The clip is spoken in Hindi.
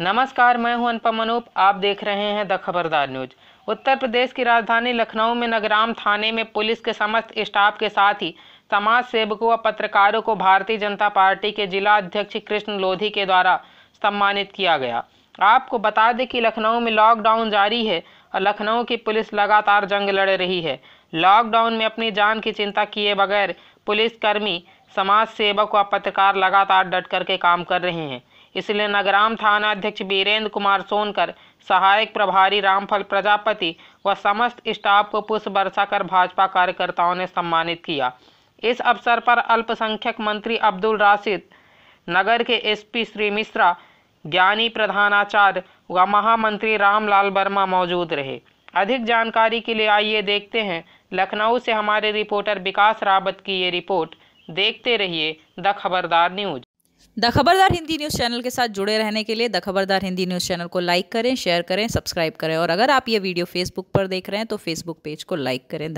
नमस्कार मैं हूं अनुपम अनूप आप देख रहे हैं द खबरदार न्यूज उत्तर प्रदेश की राजधानी लखनऊ में नगराम थाने में पुलिस के समस्त स्टाफ के साथ ही समाज सेवकों व पत्रकारों को भारतीय जनता पार्टी के जिला अध्यक्ष कृष्ण लोधी के द्वारा सम्मानित किया गया आपको बता दें कि लखनऊ में लॉकडाउन जारी है और लखनऊ की पुलिस लगातार जंग लड़ रही है लॉकडाउन में अपनी जान की चिंता किए बगैर पुलिसकर्मी समाज सेवक व पत्रकार लगातार डट करके काम कर रहे हैं इसलिए नगराम थाना अध्यक्ष बीरेंद्र कुमार सोनकर सहायक प्रभारी रामफल प्रजापति व समस्त स्टाफ को पुष्प वर्षा कर भाजपा कार्यकर्ताओं ने सम्मानित किया इस अवसर पर अल्पसंख्यक मंत्री अब्दुल राशिद नगर के एसपी श्री मिश्रा ज्ञानी प्रधानाचार्य व महामंत्री रामलाल वर्मा मौजूद रहे अधिक जानकारी के लिए आइए देखते हैं लखनऊ से हमारे रिपोर्टर विकास रावत की ये रिपोर्ट देखते रहिए द खबरदार news the Khabardar Hindi news channel के साथ जुड़े रहने के लिए the Khabardar Hindi news channel को लाइक करें शेयर करें सब्सक्राइब करें और अगर आप ये वीडियो फेसबुक पर देख रहे हैं तो फेसबुक पेज को लाइक करें